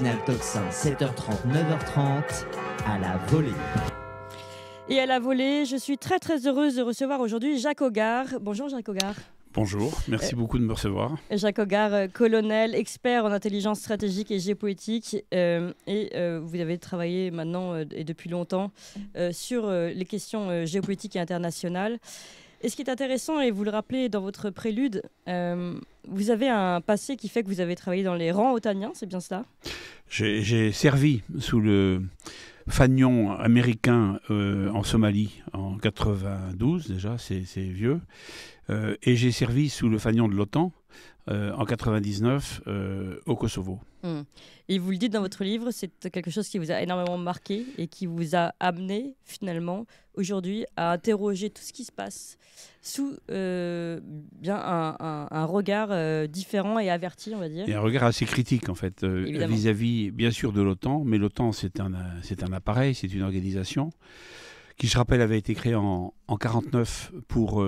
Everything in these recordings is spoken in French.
matinale Toxin, 7h30, 9h30, à la volée. Et à la volée, je suis très très heureuse de recevoir aujourd'hui Jacques Hogar. Bonjour Jacques Hogar. Bonjour, merci euh, beaucoup de me recevoir. Jacques Hogar, euh, colonel, expert en intelligence stratégique et géopolitique, euh, et vous avez travaillé maintenant et depuis longtemps sur les questions géopolitiques et internationales. Et ce qui est intéressant, et vous le rappelez dans votre prélude, euh, vous avez un passé qui fait que vous avez travaillé dans les rangs otaniens, c'est bien cela J'ai servi sous le fanion américain euh, en Somalie en 92 déjà, c'est vieux, euh, et j'ai servi sous le fanion de l'OTAN euh, en 99 euh, au Kosovo. Hmm. Et vous le dites dans votre livre, c'est quelque chose qui vous a énormément marqué et qui vous a amené finalement aujourd'hui à interroger tout ce qui se passe sous euh, bien un, regard différent et averti, on va dire. Et un regard assez critique en fait vis-à-vis bien sûr de l'OTAN, mais l'OTAN c'est un, c'est un appareil, c'est une organisation qui je rappelle avait été créée en, en 49 pour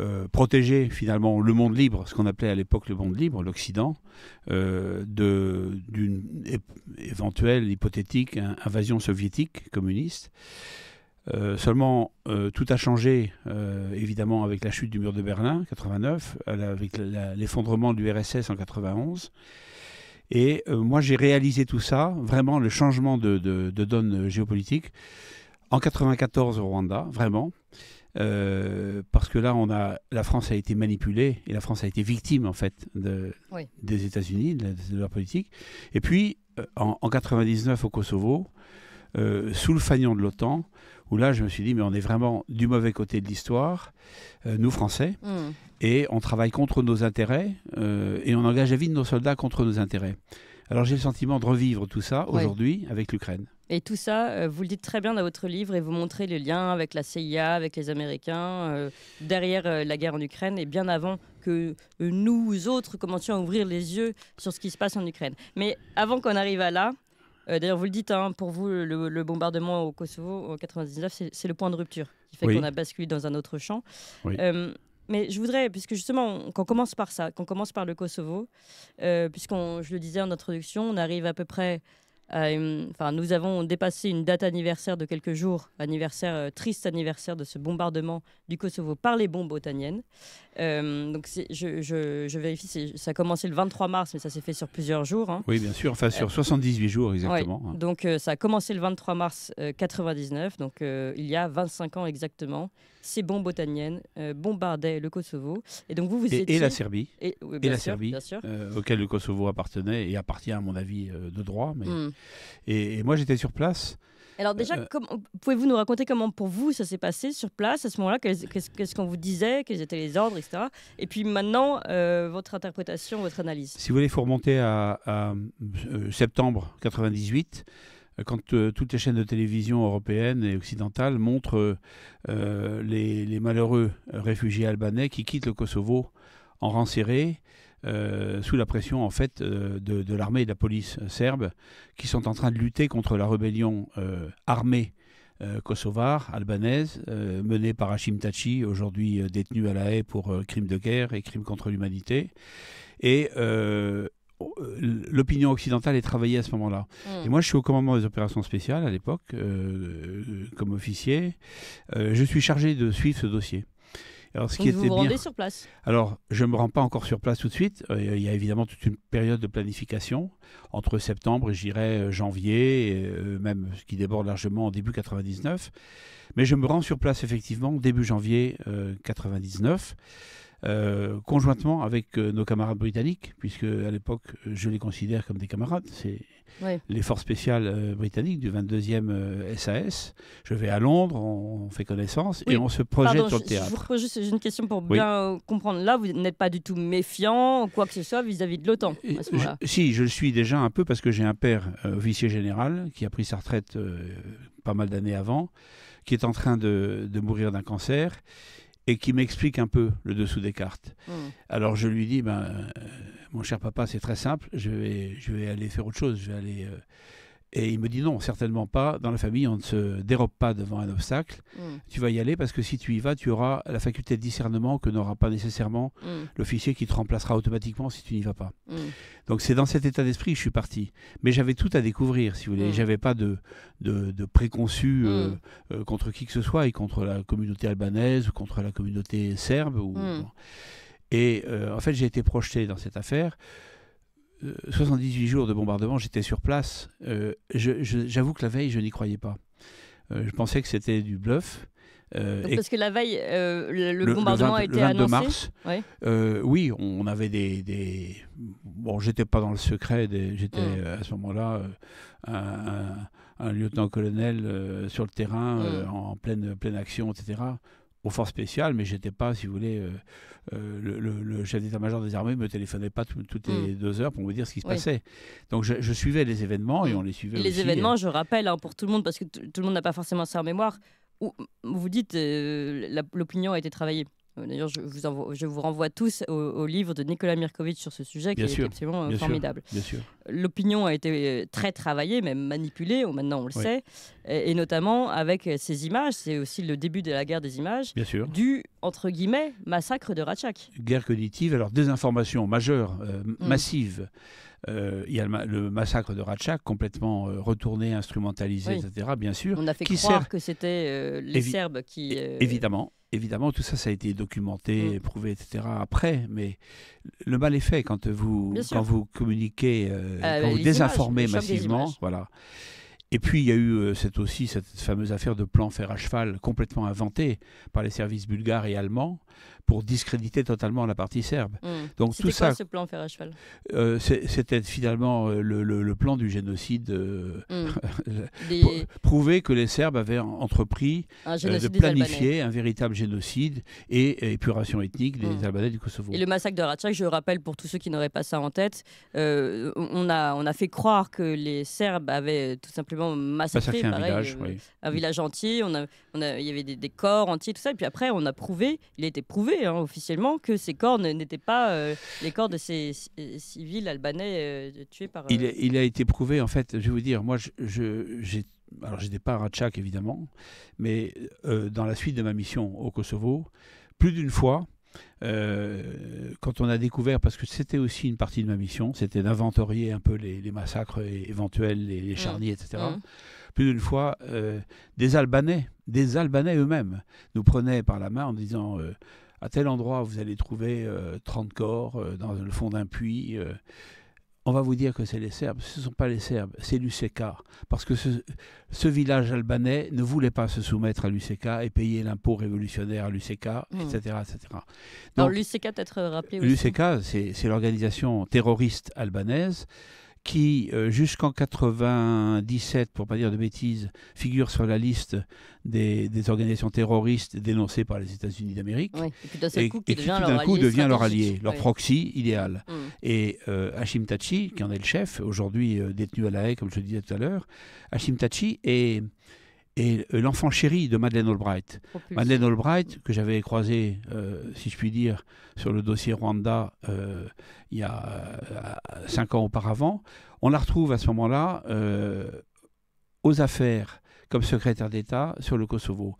euh, protéger finalement le monde libre, ce qu'on appelait à l'époque le monde libre, l'Occident, euh, d'une éventuelle hypothétique invasion soviétique communiste. Euh, seulement, tout a changé, évidemment, avec la chute du mur de Berlin, 89, avec l'effondrement du l'URSS en 91. Et moi, j'ai réalisé tout ça, vraiment le changement de, de donne géopolitique, en 94 au Rwanda, vraiment. Euh, parce que là, on a, la France a été manipulée et la France a été victime en fait des États-Unis, de, leur politique. Et puis, euh, en, en 99 au Kosovo, euh, sous le fanion de l'OTAN, où là, je me suis dit, mais on est vraiment du mauvais côté de l'histoire, nous Français, hmm. et on travaille contre nos intérêts et on engage la vie de nos soldats contre nos intérêts. Alors j'ai le sentiment de revivre tout ça aujourd'hui avec l'Ukraine. Et tout ça, euh, vous le dites très bien dans votre livre et vous montrez le lien avec la CIA, avec les Américains, euh, derrière euh, la guerre en Ukraine et bien avant que nous autres commencions à ouvrir les yeux sur ce qui se passe en Ukraine. Mais avant qu'on arrive à là, d'ailleurs vous le dites, hein, pour vous, le, bombardement au Kosovo en 99, c'est le point de rupture qui fait qu'on a basculé dans un autre champ. mais je voudrais, puisque justement, qu'on commence par ça, qu'on commence par le Kosovo, puisqu'on, je le disais en introduction, on arrive à peu près euh, enfin, nous avons dépassé une date anniversaire de quelques jours, anniversaire euh, triste anniversaire de ce bombardement du Kosovo par les bombes otaniennes. Euh, donc je, vérifie, ça a commencé le 23 mars, mais ça s'est fait sur plusieurs jours. Hein. Oui, bien sûr, enfin sur 78 jours exactement. Hein. donc ça a commencé le 23 mars 99, donc il y a 25 ans exactement ces bombes otaniennes bombardaient le Kosovo. Et donc vous, vous Et la Serbie. Et, la Serbie, auquel le Kosovo appartenait et appartient à mon avis de droit. Mais... Hmm. Et, moi, j'étais sur place. Alors déjà, euh, pouvez-vous nous raconter comment pour vous ça s'est passé sur place à ce moment-là Qu'est-ce qu'on vous disait Quels étaient les ordres, etc. Et puis maintenant, euh, votre interprétation, votre analyse. Si vous voulez, il faut remonter à, euh, septembre 98 quand toutes les chaînes de télévision européennes et occidentales montrent les, les, malheureux réfugiés albanais qui quittent le Kosovo en rang serré, euh, sous la pression en fait euh, de, l'armée et de la police serbe, qui sont en train de lutter contre la rébellion euh, armée kosovare, albanaise, menée par Hashim Tachi, aujourd'hui détenu à la haie pour crimes de guerre et crimes contre l'humanité. Et l'opinion occidentale est travaillée à ce moment-là. Hmm. Et moi, je suis au commandement des opérations spéciales à l'époque, comme officier. je suis chargé de suivre ce dossier. Alors, qui était sur place Alors, je ne me rends pas encore sur place tout de suite. Euh, il y a évidemment toute une période de planification entre septembre j'irai euh, janvier, euh, même ce qui déborde largement en début 99. Mais je me rends sur place effectivement début janvier 1999. 99. Euh, conjointement avec euh, nos camarades britanniques, puisque à l'époque, je les considère comme des camarades. C'est l'effort les forces spéciales euh, britanniques du 22e SAS. Je vais à Londres, on, fait connaissance et on se projette sur le théâtre. Je une question pour bien comprendre. Là, vous n'êtes pas du tout méfiant ou quoi que ce soit vis-à-vis de l'OTAN Si, je le suis déjà un peu parce que j'ai un père officier général qui a pris sa retraite pas mal d'années avant, qui est en train de, de mourir d'un cancer et qui m'explique un peu le dessous des cartes. Mmh. Alors je lui dis, ben, euh, mon cher papa, c'est très simple, je vais, je vais aller faire autre chose, je vais aller... Euh, et il me dit non, certainement pas. Dans la famille, on ne se dérobe pas devant un obstacle. Mm. Tu vas y aller parce que si tu y vas, tu auras la faculté de discernement que n'aura pas nécessairement mm. l'officier qui te remplacera automatiquement si tu n'y vas pas. Mm. Donc c'est dans cet état d'esprit que je suis parti. Mais j'avais tout à découvrir, si vous voulez. J'avais pas de, de, préconçu euh, euh, contre qui que ce soit, et contre la communauté albanaise, ou contre la communauté serbe. Ou... Et euh, en fait, j'ai été projeté dans cette affaire 78 euh, jours de bombardement, j'étais sur place. Euh, j'avoue que la veille, je n'y croyais pas. Euh, je pensais que c'était du bluff. parce que la veille, le, bombardement a été le 22 annoncé. mars. oui, on avait des. des... Bon, j'étais pas dans le secret. J'étais hmm. à ce moment-là un, lieutenant-colonel sur le terrain, hmm. en pleine, pleine action, etc aux forces spéciales, mais j'étais pas, si vous voulez, euh, euh, le, chef d'état-major des armées me téléphonait pas toutes les mm. deux heures pour me dire ce qui se passait. Donc je, suivais les événements et mm. on les suivait. les événements, euh. je rappelle hein, pour tout le monde parce que tout le monde n'a pas forcément ça en mémoire. Où vous dites l'opinion a été travaillée. Euh, d'ailleurs, je vous, je vous renvoie tous au, livre de Nicolas Mirkovitch sur ce sujet, qui est absolument euh, formidable. L'opinion a été euh, très travaillée, même manipulée, maintenant on le sait, et, notamment avec ces images, c'est aussi le début de la guerre des images, du, entre guillemets, massacre de Ratchak. Guerre cognitive, alors désinformation majeure, mm. massive. Euh, il y a le, massacre de Ratchak, complètement euh, retourné, instrumentalisé, etc. Bien sûr. On a fait qui croire que c'était euh, les Serbes qui. Évidemment. Évidemment, tout ça, ça a été documenté, mm. prouvé, etc. Après, mais le mal est fait quand vous, quand vous communiquez, quand vous désinformez massivement. Voilà. Et puis il y a eu euh, cette aussi cette fameuse affaire de plan fer à cheval complètement inventée par les services bulgares et allemands pour discréditer totalement la partie serbe. Hmm. Donc tout quoi, ça. ce plan fer à cheval euh, C'était finalement euh, le, le, plan du génocide. Hmm. Prouver que les Serbes avaient entrepris de planifier un véritable génocide et épuration ethnique des hmm. Albanais du Kosovo. Et le massacre de Ratchak, je rappelle pour tous ceux qui n'auraient pas ça en tête, on a on a fait croire que les Serbes avaient tout simplement absolument massacré. Bah, un euh, mm. village, entier. On a, il y avait des, des, corps entiers, tout ça. Et puis après, on a prouvé, il a été prouvé hein, officiellement que ces corps n'étaient pas euh, les corps de ces euh, civils albanais tués par. Il a, il, a, été prouvé, en fait. Je vais vous dire, moi, je, je alors j'étais pas à Ratchak évidemment, mais dans la suite de ma mission au Kosovo, plus d'une fois euh, quand on a découvert, parce que c'était aussi une partie de ma mission, c'était d'inventorier un peu les, massacres éventuels, les, mm. charniers, etc. Mm. Plus d'une fois, euh, des Albanais, des Albanais eux-mêmes, nous prenaient par la main en disant euh, à tel endroit, vous allez trouver 30 corps dans le fond d'un puits on va vous dire que c'est les Serbes. Ce ne sont pas les Serbes, c'est l'UCK. Parce que ce, village albanais ne voulait pas se soumettre à l'UCK et payer l'impôt révolutionnaire à l'UCK, etc., etc. Donc, être euh, rappelé aussi. L'UCK, c'est l'organisation terroriste albanaise qui, euh, jusqu'en 97, pour pas dire de bêtises, figure sur la liste des, organisations terroristes dénoncées par les États-Unis d'Amérique. Et puis d'un coup, qui devient, leur, allié, leur proxy idéal. Mmh. Et euh, Hashim Tachi, qui en est le chef, aujourd'hui euh, détenu à la haie, comme je le disais tout à l'heure, Hashim Tachi est et euh, l'enfant chéri de Madeleine Albright. Madeleine Albright, que j'avais croisé, euh, si je puis dire, sur le dossier Rwanda euh, il y a cinq ans auparavant, on la retrouve à ce moment-là aux affaires comme secrétaire d'État sur le Kosovo.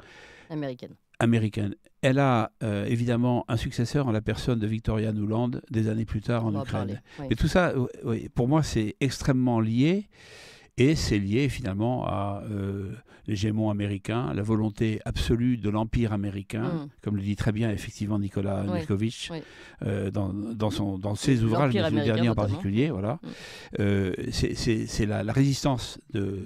Américaine. Américaine. Elle a évidemment un successeur en la personne de Victoria Nuland des années plus tard en Ukraine. Mais tout ça, pour moi, c'est extrêmement lié. Et c'est lié finalement à euh, l'hégémon américains, la volonté absolue de l'empire américain, hmm. comme le dit très bien effectivement Nicolas oui. Euh, dans, dans, son, dans ses ouvrages, mais le dernier en particulier. Voilà, hmm. euh, c'est la, résistance de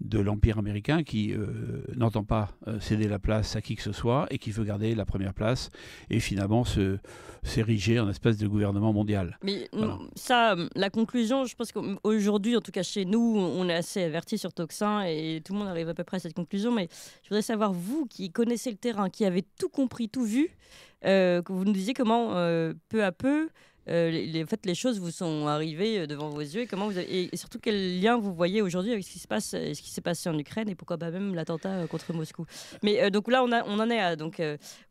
de l'Empire américain qui euh, n'entend pas euh, céder la place à qui que ce soit et qui veut garder la première place et finalement se, s'ériger en espèce de gouvernement mondial. Mais ça, la conclusion, je pense qu'aujourd'hui, en tout cas chez nous, on est assez averti sur Toxin et tout le monde arrive à peu près à cette conclusion. Mais je voudrais savoir, vous qui connaissez le terrain, qui avez tout compris, tout vu, euh, que vous nous disiez comment, peu à peu, euh, les, choses vous sont arrivées euh, devant vos yeux et, comment et surtout quel lien vous voyez aujourd'hui avec ce qui se passe, euh, ce qui s'est passé en Ukraine et pourquoi pas même l'attentat contre Moscou. Mais donc là, on, en est à donc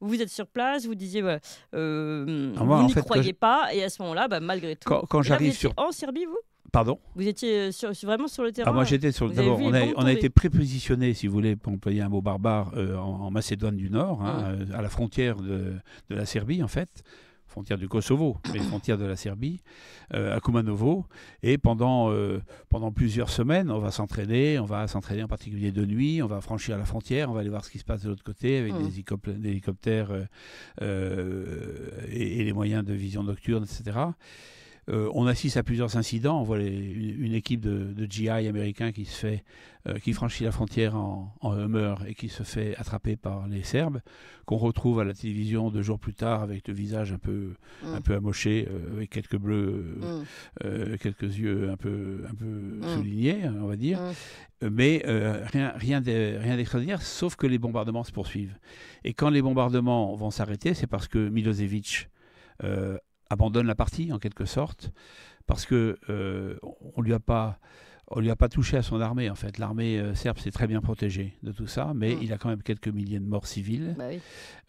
vous êtes sur place, vous disiez vous n'y croyez pas et à ce moment-là, bah, malgré tout. Quand, j'arrive en Serbie, vous. Pardon Vous étiez vraiment sur le ah, terrain Moi j'étais sur On, a, été prépositionnés si vous voulez, pour employer un mot barbare, en, Macédoine du Nord, hein, ah. à la frontière de, la Serbie en fait frontière du Kosovo, les frontières de la Serbie, euh, à Kumanovo. Et pendant, euh, pendant plusieurs semaines, on va s'entraîner, on va s'entraîner en particulier de nuit, on va franchir la frontière, on va aller voir ce qui se passe de l'autre côté avec mm. des hélicoptères euh, et, les moyens de vision nocturne, etc. Euh, on assiste à plusieurs incidents. On voit une, équipe de, GI américain qui se fait, euh, qui franchit la frontière en, en, et qui se fait attraper par les Serbes, qu'on retrouve à la télévision deux jours plus tard avec le visage un peu, mm. un peu amoché, euh, avec quelques bleus, mm. quelques yeux un peu, un peu mm. soulignés, hein, on va dire. Mais rien, rien d'extraordinaire, sauf que les bombardements se poursuivent. Et quand les bombardements vont s'arrêter, c'est parce que Milosevic abandonne la partie en quelque sorte parce que ne euh, on lui a pas on lui a pas touché à son armée en fait. L'armée euh, serbe s'est très bien protégée de tout ça, mais ah. il a quand même quelques milliers de morts civiles, bah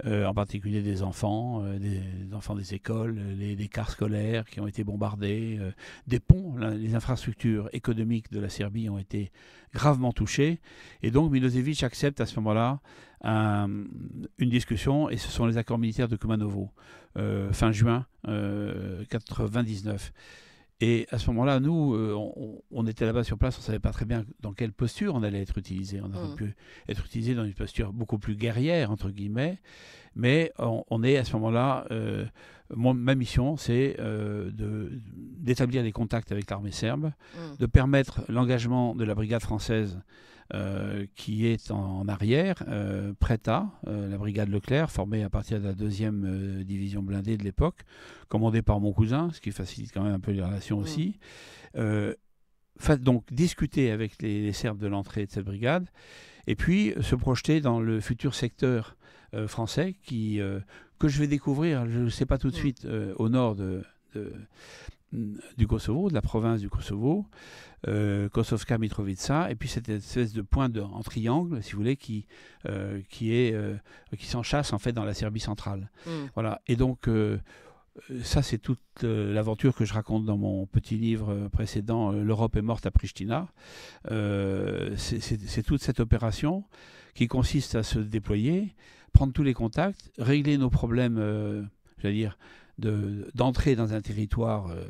euh, en particulier des enfants, des, enfants des écoles, les, cars scolaires qui ont été bombardés, des ponts, les infrastructures économiques de la Serbie ont été gravement touchées, et donc Milosevic accepte à ce moment-là euh, une discussion et ce sont les accords militaires de Kumanovo, euh, fin juin 1999. Euh, et à ce moment-là, nous, on, était là-bas sur place, on ne savait pas très bien dans quelle posture on allait être utilisé. On aurait mm. pu être utilisé dans une posture beaucoup plus guerrière, entre guillemets, mais on, est à ce moment-là ma mission, c'est euh, d'établir des contacts avec l'armée serbe, mm. de permettre l'engagement de la brigade française euh, qui est en, arrière, euh, prête à la brigade Leclerc, formée à partir de la deuxième division blindée de l'époque, commandée par mon cousin, ce qui facilite quand même un peu les relations mm. aussi. donc discuter avec les Serbes de l'entrée de cette brigade, et puis se projeter dans le futur secteur français qui que je vais découvrir, je ne sais pas tout de mm. suite, euh, au nord du Kosovo, de la province du Kosovo, euh, Kosovka Mitrovica, et puis cette espèce de point en triangle, si vous voulez, qui, euh, qui, est, euh, qui s'enchasse en fait dans la Serbie centrale. Mm. Voilà. Et donc ça, c'est toute l'aventure que je raconte dans mon petit livre précédent, L'Europe est morte à Pristina. c'est toute cette opération qui consiste à se déployer prendre tous les contacts, régler nos problèmes, euh, j'allais dire, d'entrer dans un territoire euh,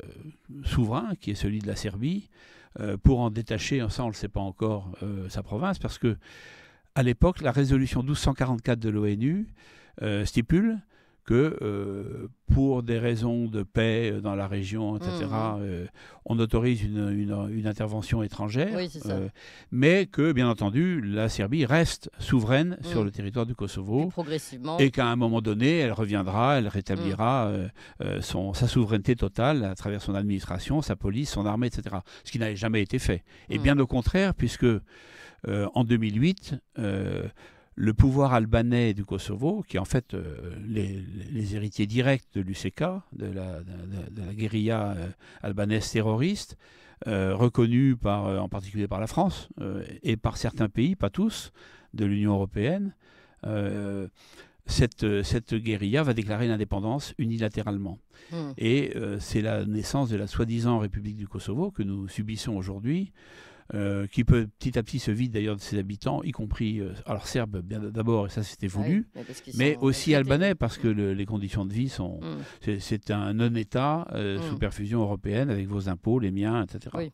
souverain, qui est celui de la Serbie, euh, pour en détacher, ça on ne le sait pas encore, euh, sa province, parce que à l'époque, la résolution 1244 de l'ONU stipule que euh, pour des raisons de paix euh, dans la région, etc., mmh, mmh. euh, on autorise une, intervention étrangère, mais que, bien entendu, la Serbie reste souveraine mmh. sur le territoire du Kosovo, et, progressivement... et qu'à un moment donné, elle reviendra, elle rétablira son, sa souveraineté totale à travers son administration, sa police, son armée, etc., ce qui n'avait jamais été fait. Et bien au contraire, puisque en 2008, le pouvoir albanais du Kosovo, qui est en fait euh, les, héritiers directs de l'UCK, de, la, guérilla euh, albanaise terroriste, euh, reconnue par, en particulier par la France et par certains pays, pas tous, de l'Union européenne, cette, cette, guérilla va déclarer l'indépendance unilatéralement. Hmm. Et c'est la naissance de la soi-disant République du Kosovo que nous subissons aujourd'hui. Euh, qui peut petit à petit se vide d'ailleurs de ses habitants, y compris euh, alors serbes d'abord et ça c'était voulu, mais, aussi albanais parce que mm. les conditions de vie sont mm. c'est un non-État euh, sous mm. perfusion européenne avec vos impôts, les miens, etc.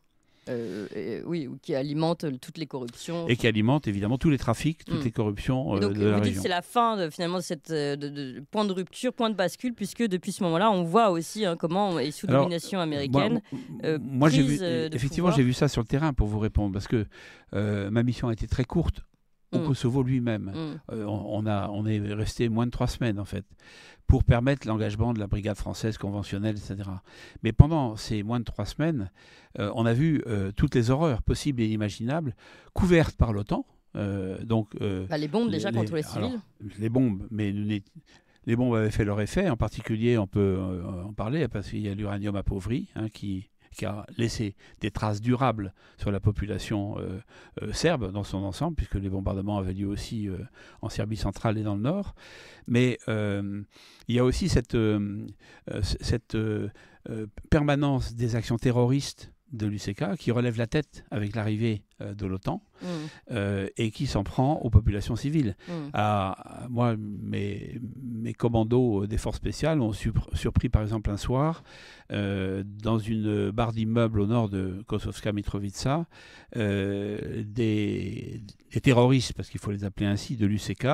Euh, oui, qui alimente toutes les corruptions. Et qui alimente évidemment tous les trafics, toutes mm. les corruptions euh, donc, vous dites que C'est la fin de, finalement cette, euh, de, ce point de rupture, point de bascule, puisque depuis ce moment-là, on voit aussi hein, comment est sous domination américaine. Moi, j'ai effectivement, j'ai vu ça sur le terrain pour vous répondre, parce que ma mission a été très courte au mm. Kosovo lui-même. Mm. Euh, on, a, on est resté moins de trois semaines, en fait, pour permettre l'engagement de la brigade française conventionnelle, etc. Mais pendant ces moins de trois semaines, euh, on a vu euh, toutes les horreurs possibles et inimaginables couvertes par l'OTAN. donc, bah, les bombes, déjà, contre les civils Les bombes, mais les, les, bombes avaient fait leur effet. En particulier, on peut en parler, parce qu'il y a l'uranium appauvri hein, qui qui a laissé des traces durables sur la population euh, euh, serbe dans son ensemble, puisque les bombardements avaient lieu aussi euh, en Serbie centrale et dans le nord. Mais il y a aussi cette permanence des actions terroristes de l'UCK qui relève la tête avec l'arrivée euh, de l'OTAN mm. euh, et qui s'en prend aux populations civiles. Mm. moi, mes, mes commandos euh, des forces spéciales ont surpris par exemple un soir dans une barre d'immeuble au nord de Kosovska Mitrovica des, terroristes, parce qu'il faut les appeler ainsi, de l'UCK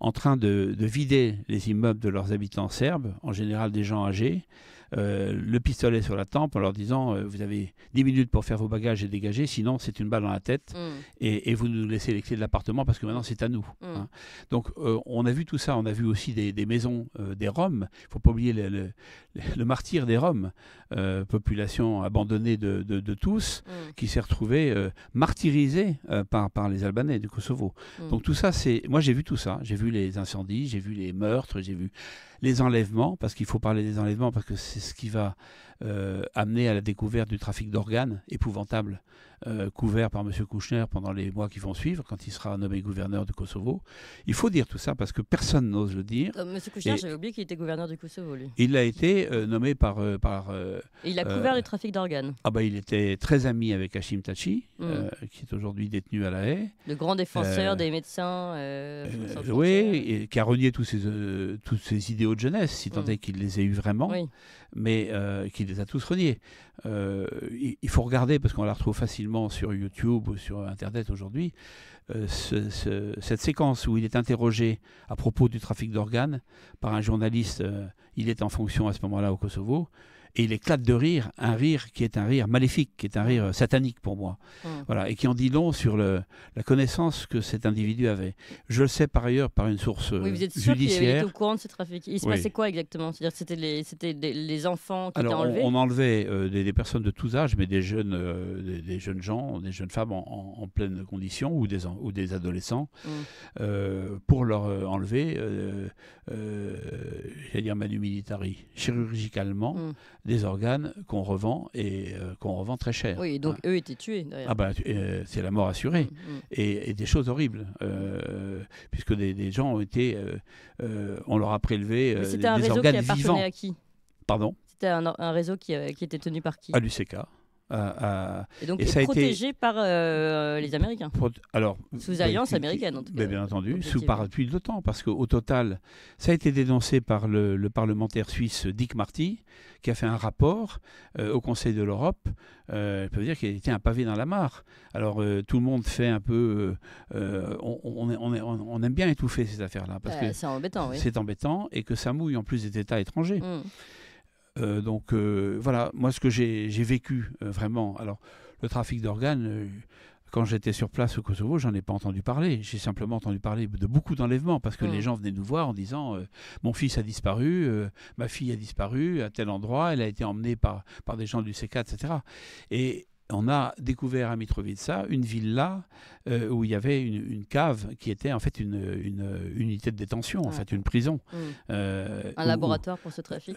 en train de vider les immeubles de leurs habitants serbes, en général des gens âgés. Euh, le pistolet sur la tempe en leur disant euh, Vous avez 10 minutes pour faire vos bagages et dégager, sinon c'est une balle dans la tête hmm. et, et, vous nous laissez les clés de l'appartement parce que maintenant c'est à nous. Hmm. Hein. Donc euh, on a vu tout ça, on a vu aussi des, maisons des Roms. Il ne faut pas oublier le, martyr des Roms, population abandonnée de, de, tous, hmm. qui s'est retrouvée martyrisée par, par les Albanais du Kosovo. Donc tout ça, c'est. Moi j'ai vu tout ça. J'ai vu les incendies, j'ai vu les meurtres, j'ai vu les enlèvements, parce qu'il faut parler des enlèvements parce que c'est ce qui va euh, amené à la découverte du trafic d'organes épouvantable euh, couvert par M. Kouchner pendant les mois qui vont suivre, quand il sera nommé gouverneur du Kosovo. Il faut dire tout ça parce que personne n'ose le dire. Euh, M. Kouchner, j'avais oublié qu'il était gouverneur du Kosovo, lui. Il a été nommé par... par il a couvert le trafic d'organes. Ah ben, il était très ami avec Hashim Tachi, mm. qui est aujourd'hui détenu à la haie. Le grand défenseur des médecins. oui, et qui a renié tous ses, tous ses idéaux de jeunesse, si tant mm. est qu'il les ait eus vraiment, mais qu'il il les a tous reniés. Euh, il faut regarder, parce qu'on la retrouve facilement sur YouTube ou sur Internet aujourd'hui, euh, cette séquence où il est interrogé à propos du trafic d'organes par un journaliste, euh, il est en fonction à ce moment-là au Kosovo, et il éclate de rire, un rire qui est un rire maléfique, qui est un rire euh, satanique pour moi. Mmh. Voilà, et qui en dit long sur le, la connaissance que cet individu avait. Je le sais par ailleurs par une source oui, vous êtes euh, sûr au courant de ce trafic. Il se passait quoi exactement C'est-à-dire c'était les, c'était les enfants qui étaient enlevés on, enlevait euh, des, personnes de tous âges, mais des jeunes, des, jeunes gens, des jeunes femmes en, pleine condition ou des, ou des adolescents mmh. pour leur enlever, j'allais dire manu militari, chirurgicalement. Mmh des organes qu'on revend et euh, qu'on revend très cher. Oui, donc hein. eux étaient tués Ah bah, euh, c'est la mort assurée mm, mm. Et, des choses horribles, euh, puisque des, gens ont été, on leur a prélevé des, un réseau qui appartenait à qui Pardon. C'était un, réseau qui, qui, était tenu par qui À l'UCK. Euh, euh, et donc, et ça protégé par euh, les Américains. Alors, sous bah, alliance américaine, en tout cas. bien entendu, sous parapluie de l'OTAN, parce qu'au total, ça a été dénoncé par le, parlementaire suisse Dick Marty, qui a fait un rapport au Conseil de l'Europe. je peux dire qu'il était un pavé dans la mare. Alors, tout le monde fait un peu. On, on, on, aime bien étouffer ces affaires-là. parce bah, que C'est embêtant, oui. C'est embêtant, et que ça mouille en plus des États étrangers. Mmh. Euh, donc euh, voilà, moi ce que j'ai vécu euh, vraiment. Alors le trafic d'organes, quand j'étais sur place au Kosovo, j'en ai pas entendu parler. J'ai simplement entendu parler de beaucoup d'enlèvements parce que les mm. gens venaient nous voir en disant mon fils a disparu, ma fille a disparu à tel endroit, elle a été emmenée par, par des gens du c etc. Et on a découvert à Mitrovica une villa où il y avait une, cave qui était en fait une, une, unité de détention, en fait une prison. Mm. un laboratoire pour ce trafic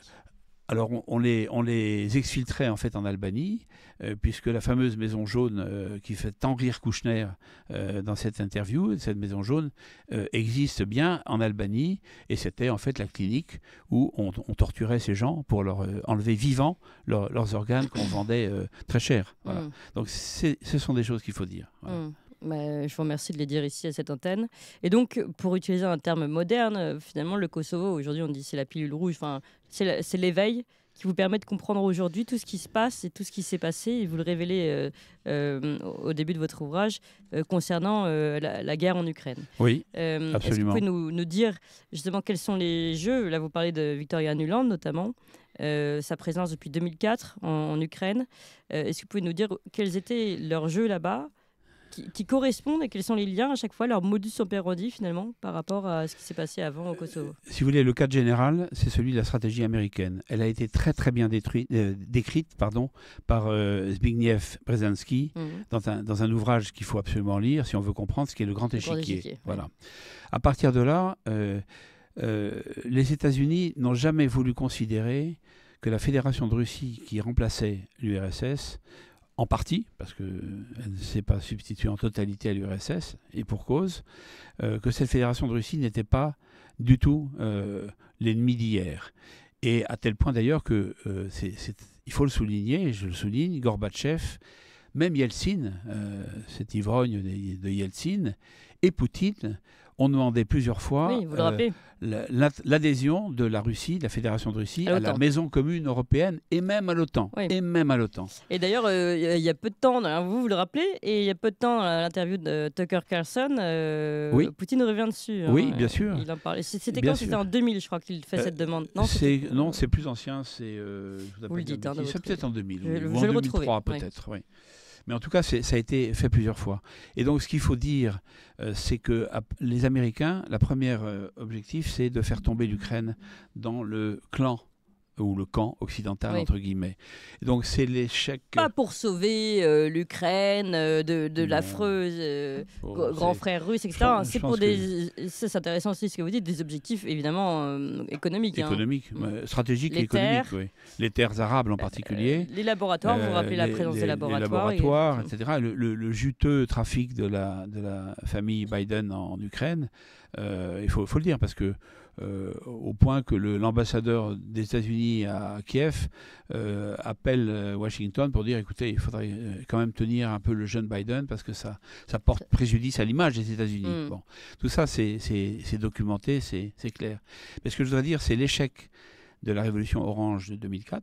alors on, les, exfiltrait en fait en Albanie, euh, puisque la fameuse Maison Jaune euh, qui fait tant rire Kouchner euh, dans cette interview, cette Maison Jaune existe bien en Albanie, et c'était en fait la clinique où on, torturait ces gens pour leur enlever vivants leurs organes qu'on vendait très cher. Mm. Donc ce sont des choses qu'il faut dire. Mm. Bah, je vous remercie de les dire ici à cette antenne. Et donc, pour utiliser un terme moderne, euh, finalement, le Kosovo, aujourd'hui on dit c'est la pilule rouge, enfin, c'est l'éveil qui vous permet de comprendre aujourd'hui tout ce qui se passe et tout ce qui s'est passé. Et vous le révélez euh, euh, au début de votre ouvrage concernant la, guerre en Ukraine. Oui, absolument. Est-ce que vous pouvez nous, dire justement quels sont les jeux Là, vous parlez de Victoria Nuland notamment. sa présence depuis 2004 en Ukraine. Est-ce que vous pouvez nous dire quels étaient leurs jeux là-bas qui, correspondent et quels sont les liens à chaque fois, leur modus operandi finalement par rapport à ce qui s'est passé avant au Kosovo euh, Si vous voulez, le cadre général, c'est celui de la stratégie américaine. Elle a été très très bien euh, décrite pardon, par euh, Zbigniew Brzezinski mhm. dans, un, dans, un, ouvrage qu'il faut absolument lire si on veut comprendre ce qui est Le grand échiquier voilà. À partir de là, les États-Unis n'ont jamais voulu considérer que la Fédération de Russie qui remplaçait l'URSS en partie, parce qu'elle ne s'est pas substituée en totalité à l'URSS, et pour cause, euh, que cette fédération de Russie n'était pas du tout euh, l'ennemi d'hier. Et à tel point d'ailleurs que, euh, il faut le souligner, je le souligne, Gorbatchev, même Yeltsin, cet ivrogne de Yeltsin, et Poutine on demandait plusieurs fois euh, l'adhésion de la Russie, de la Fédération de Russie, à, la Maison commune européenne et même à l'OTAN. Et même à l'OTAN. Et d'ailleurs, euh, il y a peu de temps, vous vous le rappelez, et il y a peu de temps, à l'interview de Tucker Carlson, euh, Poutine revient dessus. Hein. Oui, bien sûr. Il en C'était quand C'était en 2000, je crois, qu'il fait cette demande. Non, c'est plus ancien. C'est. vous le dites. Hein, c'est peut-être en 2000. Je, ou en le 2003, peut-être. Oui. Mais en tout cas, ça a été fait plusieurs fois. Et donc, ce qu'il faut dire, euh, c'est que les Américains, la première euh, objectif, c'est de faire tomber l'Ukraine dans le clan ou le camp occidental, entre guillemets. Donc c'est l'échec. Pas pour sauver euh, l'Ukraine euh, de, de l'affreuse euh, grand frère russe, etc. C'est pour des. intéressant aussi ce que vous dites, des objectifs évidemment économiques. Hein. Économiques, mm. stratégiques et économiques, oui. Les terres arables en particulier. les laboratoires, vous vous rappelez la présence des laboratoires. Les laboratoires, etc. Le, juteux trafic de la, de la famille Biden en, Ukraine, il faut le dire, parce que euh, au point que l'ambassadeur des États-Unis à Kiev euh, appelle euh, Washington pour dire écoutez, il faudrait quand même tenir un peu le jeune Biden parce que ça, ça porte préjudice à l'image des États-Unis. Mm. Bon, tout ça, c'est documenté, c'est clair. Mais ce que je voudrais dire, c'est l'échec de la révolution orange de 2004,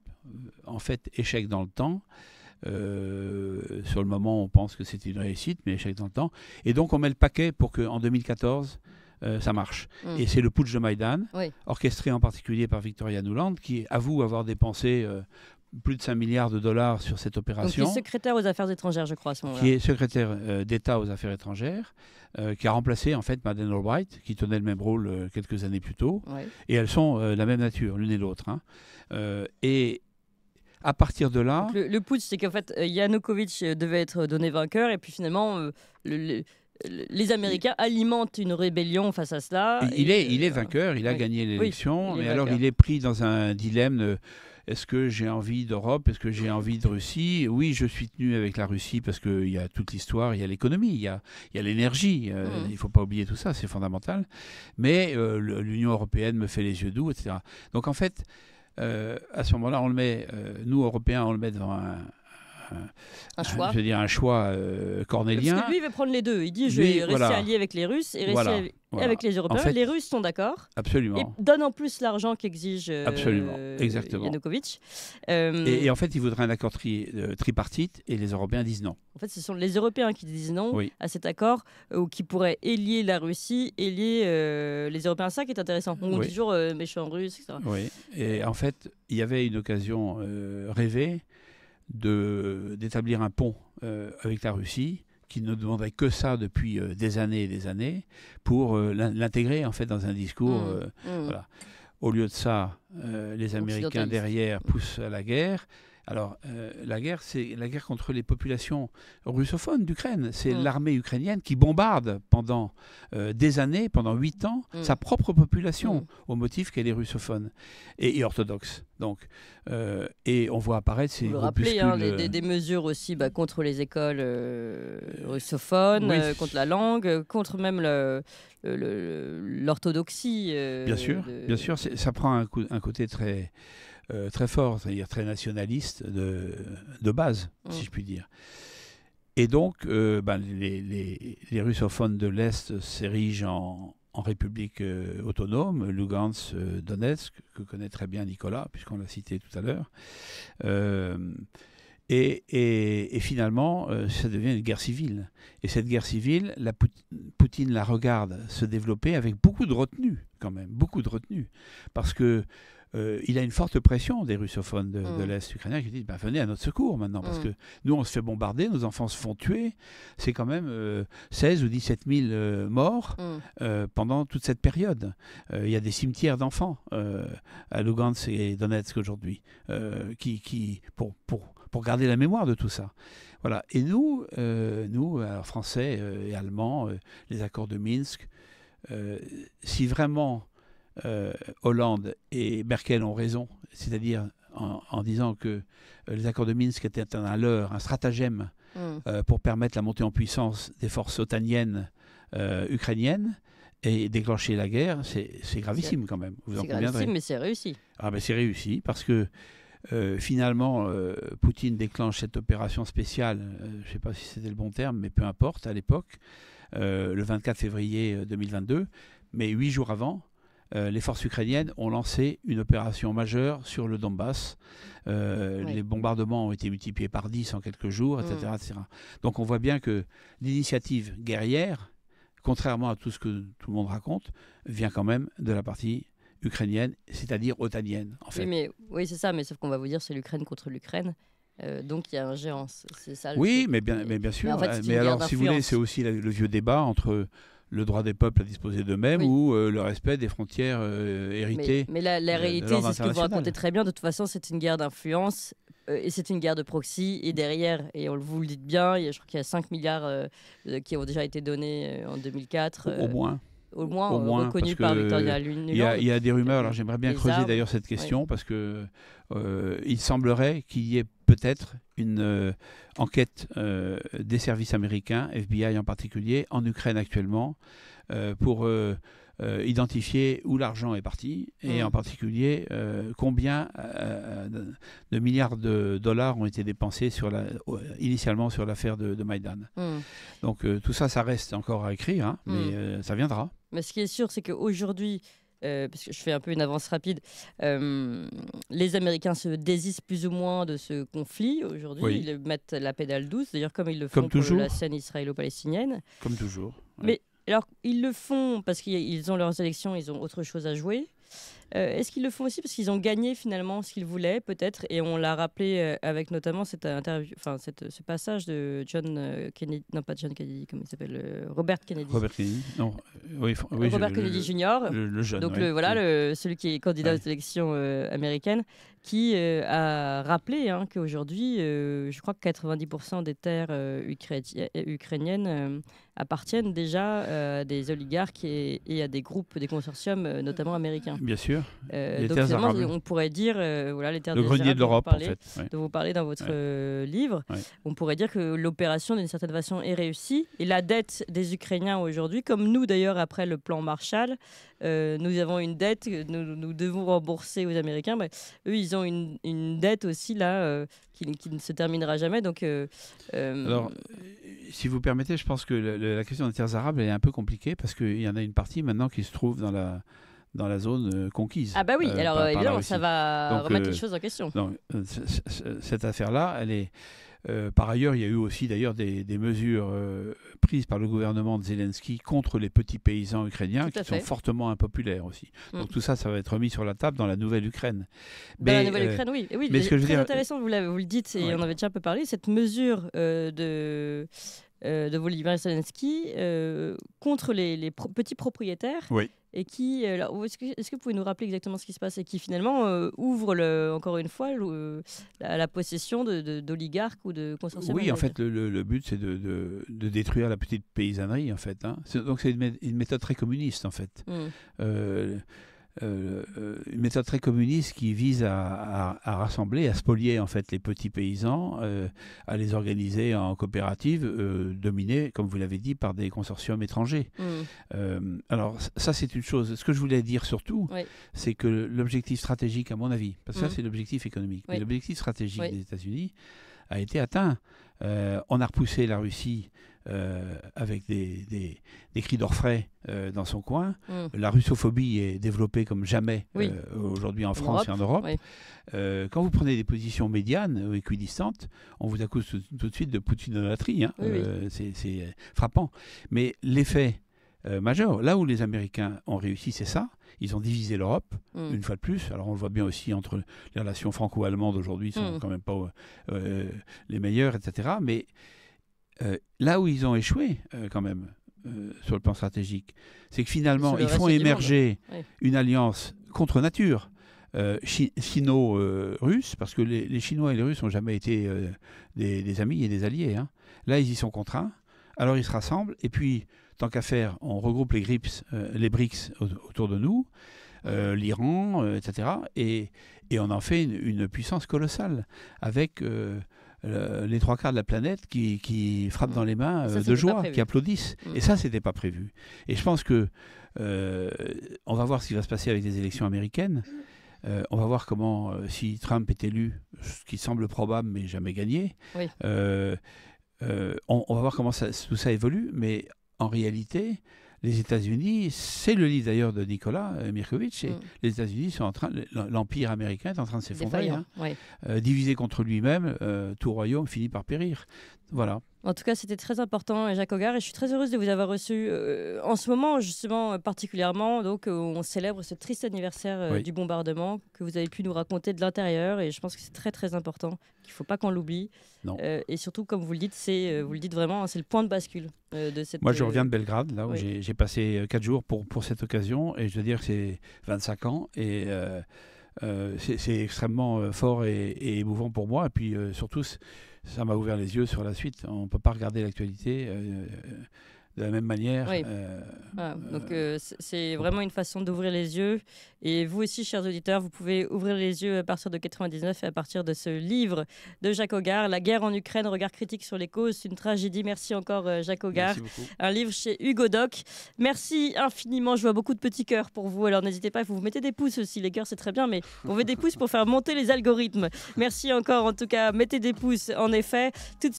en fait, échec dans le temps. sur le moment, on pense que c'était une réussite, mais échec dans le temps. Et donc, on met le paquet pour qu'en 2014, euh, ça marche. Mm. Et c'est le putsch de Maïdan, orchestré en particulier par Victoria Nuland, qui avoue avoir dépensé euh, plus de 5 milliards de dollars sur cette opération. Donc, qui est secrétaire aux affaires étrangères, je crois, à ce moment-là. Qui est secrétaire euh, d'État aux affaires étrangères, qui a remplacé en fait Madeleine Albright, qui tenait le même rôle quelques années plus tôt. Et elles sont de la même nature, l'une et l'autre. Hein. et à partir de là. le, putsch, c'est qu'en fait, Yanukovych devait être donné vainqueur, et puis finalement, le les Américains alimentent une rébellion face à cela. il, est, il est euh, vainqueur, il a gagné l'élection, mais alors il est pris dans un dilemme. est-ce que j'ai envie d'Europe Est-ce que j'ai envie de Russie Oui, je suis tenu avec la Russie parce qu'il y a toute l'histoire, il y a l'économie, il y a, l'énergie. Euh, mm. Il faut pas oublier tout ça, c'est fondamental. Mais euh, l'Union européenne me fait les yeux doux, etc. Donc en fait, à ce moment-là, on met, nous Européens, on le met devant un, un, euh, choix, je veux dire, un choix euh, cornélien. Parce que lui, il veut prendre les deux. Il dit je vais rester allié avec les Russes et rester avec, les Européens. les Russes sont d'accord. Absolument. Et donnent en plus l'argent qu'exige euh, absolument. Exactement. Yanukovych. Et, en fait, il voudrait un accord tripartite et les Européens disent non. En fait, ce sont les Européens qui disent non à cet accord ou qui pourraient élier la Russie, élier les Européens. Ça qui est intéressant. On dit toujours méchant méchants russes, etc. Oui. Et en fait, il y avait une occasion rêvée d'établir un pont euh, avec la Russie, qui ne demandait que ça depuis euh, des années et des années, pour euh, l'intégrer en fait dans un discours. Mmh, mmh. Au lieu de ça, les Américains derrière poussent à la guerre. Alors, euh, la guerre, c'est la guerre contre les populations russophones d'Ukraine. C'est mm. l'armée ukrainienne qui bombarde pendant euh, des années, pendant huit ans, mm. sa propre population, mm. au motif qu'elle est russophone et, orthodoxe. Donc, euh, et on voit apparaître ces. Vous rappelez hein, des, mesures aussi bah, contre les écoles russophones, contre la langue, contre même l'orthodoxie. bien sûr, bien sûr, ça prend un côté très euh, très fort, c'est-à-dire très nationaliste de, de base, si mm. je puis dire. Et donc, euh, ben, les, russophones de l'Est s'érigent en, en, république euh, autonome, Lugansk, Donetsk, que connaît très bien Nicolas, puisqu'on l'a cité tout à l'heure. Et, et, finalement, ça devient une guerre civile. Et cette guerre civile, la Poutine la regarde se développer avec beaucoup de retenue, quand même, beaucoup de retenue. Parce que euh, il a une forte pression des russophones de, mm. l'Est ukrainien qui disent bah, venez à notre secours maintenant, parce mm. que nous, on se fait bombarder, nos enfants se font tuer. C'est quand même 16 euh, ou 17 000 euh, morts mm. pendant toute cette période. Il y a des cimetières d'enfants à Lugansk et Donetsk aujourd'hui, qui, pour, pour, garder la mémoire de tout ça. Voilà. Et nous, nous Français et Allemands, les accords de Minsk, si vraiment euh, Hollande et Merkel ont raison, c'est-à-dire en, disant que euh, les accords de Minsk étaient un leurre, un stratagème mm. euh, pour permettre la montée en puissance des forces otaniennes ukrainiennes et déclencher la guerre, c'est gravissime quand même. C'est gravissime, mais c'est réussi. Ah ben c'est réussi parce que finalement, Poutine déclenche cette opération spéciale, je ne sais pas si c'était le bon terme, mais peu importe à l'époque, le 24 février 2022, mais huit jours avant, euh, les forces ukrainiennes ont lancé une opération majeure sur le Donbass. Euh, les bombardements ont été multipliés par 10 en quelques jours, etc. Mm. Donc on voit bien que l'initiative guerrière, contrairement à tout ce que tout le monde raconte, vient quand même de la partie ukrainienne, c'est-à-dire otanienne, en fait. Oui, mais, oui c'est ça, mais sauf qu'on va vous dire, c'est l'Ukraine contre l'Ukraine. Euh, donc il y a un géant, c'est ça. Le oui, mais bien, mais bien sûr. Mais, alors, si vous voulez, c'est aussi le vieux débat entre le droit des peuples à disposer d'eux-mêmes ou euh, le respect des frontières euh, héritées. Mais, la, réalité, c'est ce que vous racontez très bien. De toute façon, c'est une guerre d'influence euh, et c'est une guerre de proxy. Et derrière, et on, vous le dites bien, je crois qu'il y a 5 milliards qui ont déjà été donnés en 2004. Au moins au moins, au euh, moins reconnu par Victoria Il y, a des rumeurs, alors j'aimerais bien creuser d'ailleurs cette question, parce que euh, il semblerait qu'il y ait peut-être une euh, enquête des services américains, FBI en particulier, en Ukraine actuellement, pour identifier où l'argent est parti, et mm. en particulier combien de milliards de dollars ont été dépensés sur la, initialement sur l'affaire de, de, Maïdan. Mm. Donc tout ça, ça reste encore à écrire, hein, mm. mais ça viendra. Mais ce qui est sûr, c'est qu'aujourd'hui, euh, parce que je fais un peu une avance rapide, euh, les Américains se désistent plus ou moins de ce conflit aujourd'hui. Ils mettent la pédale douce, d'ailleurs comme ils le font pour la scène israélo-palestinienne. Comme toujours. Mais alors, ils le font parce qu'ils ont leurs élections, ils ont autre chose à jouer. Euh, est-ce qu'ils le font aussi parce qu'ils ont gagné finalement ce qu'ils voulaient, peut-être Et on l'a rappelé euh, avec notamment cette interview, enfin cette, ce passage de John euh, Kennedy, non pas John Kennedy, il s'appelle Robert Kennedy. Robert Kennedy, non. Oui, oui, Robert Kennedy Jr. Le, jeune, Donc le, voilà, le, celui qui est candidat aux élections américaines, qui a rappelé hein, qu'aujourd'hui, je crois que 90% des terres ukrainiennes appartiennent déjà à des oligarques et à des groupes, des consortiums, notamment américains. Bien sûr. Euh, on pourrait dire, euh, voilà, les le grenier de l'Europe, en fait. vous parler dans votre euh, livre. On pourrait dire que l'opération, d'une certaine façon, est réussie. Et la dette des Ukrainiens aujourd'hui, comme nous d'ailleurs après le plan Marshall, nous avons une dette que nous, devons rembourser aux Américains. eux, ils ont une, dette aussi là qui, ne se terminera jamais. Donc, Alors, si vous permettez, je pense que la, question des terres arables est un peu compliquée parce qu'il y en a une partie maintenant qui se trouve dans la dans la zone euh, conquise. Ah bah oui, euh, alors évidemment, ça va remettre euh, les choses en question. cette affaire-là, elle est... par ailleurs, il y a eu aussi d'ailleurs des, mesures prises par le gouvernement de Zelensky contre les petits paysans ukrainiens qui sont fortement impopulaires aussi. Donc mm. tout ça, ça va être mis sur la table dans la nouvelle Ukraine. dans la nouvelle Ukraine, oui. oui. mais très intéressant, vous, vous, le dites, et on avait déjà un peu parlé, cette mesure de de Volodymyr Zelensky contre les, petits propriétaires oui et qui, euh, est-ce que, vous pouvez nous rappeler exactement ce qui se passe et qui finalement euh, ouvre le, encore une fois euh, la, possession d'oligarques de, de, ou de consortiums Oui, en fait, le, le but c'est de, de, détruire la petite paysannerie en fait. Hein. Donc c'est une, méthode très communiste en fait. Mmh. Euh, euh, euh, une méthode très communiste qui vise à, rassembler, à spolier en fait les petits paysans, euh, à les organiser en coopératives dominées, comme vous l'avez dit, par des consortiums étrangers. Mm. alors ça c'est une chose. Ce que je voulais dire surtout, c'est que l'objectif stratégique, à mon avis, parce que ça mm. c'est l'objectif économique, mais l'objectif stratégique des États-Unis a été atteint. on a repoussé la Russie euh, avec des, des, des cris d'orfraie euh, dans son coin. Mm. La russophobie est développée comme jamais euh, aujourd'hui en, France et en Europe. quand vous prenez des positions médianes ou équidistantes, on vous accuse tout, de suite de poutinolatrie. Hein. Oui, c'est frappant. Mais l'effet majeur. Là où les Américains ont réussi, c'est ça. Ils ont divisé l'Europe, mm. une fois de plus. Alors on le voit bien aussi entre les relations franco-allemandes aujourd'hui, sont mm. quand même pas les meilleures, etc. Mais euh, là où ils ont échoué, euh, quand même, euh, sur le plan stratégique, c'est que finalement, ils font émerger une alliance contre nature. chino-russe, parce que les, Chinois et les Russes n'ont jamais été des, amis et des alliés. Hein. Là, ils y sont contraints. Alors, ils se rassemblent. Et puis, tant qu'à faire, on regroupe les, grips, les BRICS autour de nous, l'Iran, etc. Et, on en fait une, une puissance colossale, avec euh, les trois quarts de la planète qui, qui frappent dans mm. les mains euh, de joie, qui applaudissent. Mm. Et ça, n'était pas prévu. Et je pense que euh, on va voir ce qui va se passer avec les élections américaines. on va voir comment, si Trump est élu, ce qui semble probable mais jamais gagné, on, va voir comment tout ça évolue. Mais en réalité, les États-Unis, c'est le lit d'ailleurs de Nicolas euh, Mirkovitch, mm. les États-Unis sont en train, l'empire américain est en train de s'effondrer, hein. euh, divisé contre lui-même, euh, tout royaume finit par périr. Voilà. En tout cas, c'était très important, euh, Jacques Hogar, et je suis très heureuse de vous avoir reçu euh, en ce moment, justement, euh, particulièrement. Donc, on célèbre ce triste anniversaire du bombardement que vous avez pu nous raconter de l'intérieur, et je pense que c'est très, très important, qu'il ne faut pas qu'on l'oublie. et surtout, comme vous le dites, c'est, vous le dites vraiment, hein, c'est le point de bascule de cette. Moi, je reviens de Belgrade, là où j'ai, passé 4 jours pour, pour cette occasion, et je dois dire que c'est 25 ans, et. c'est extrêmement fort et, émouvant pour moi. Et puis surtout, ça m'a ouvert les yeux sur la suite. On ne peut pas regarder l'actualité euh, euh, de la même manière. Euh, euh, Donc euh, c'est vraiment une façon d'ouvrir les yeux. Et vous aussi, chers auditeurs, vous pouvez ouvrir les yeux à partir de 99 et à partir de ce livre de Jacques Hogar, La guerre en Ukraine, regard critique sur les causes, une tragédie. Merci encore Jacques Hogar. Un livre chez Hugo Doc. Merci infiniment. Je vois beaucoup de petits cœurs pour vous. Alors n'hésitez pas, vous, mettez des pouces aussi. Les cœurs, c'est très bien, mais on veut des pouces pour faire monter les algorithmes. Merci encore en tout cas. Mettez des pouces en effet. Tout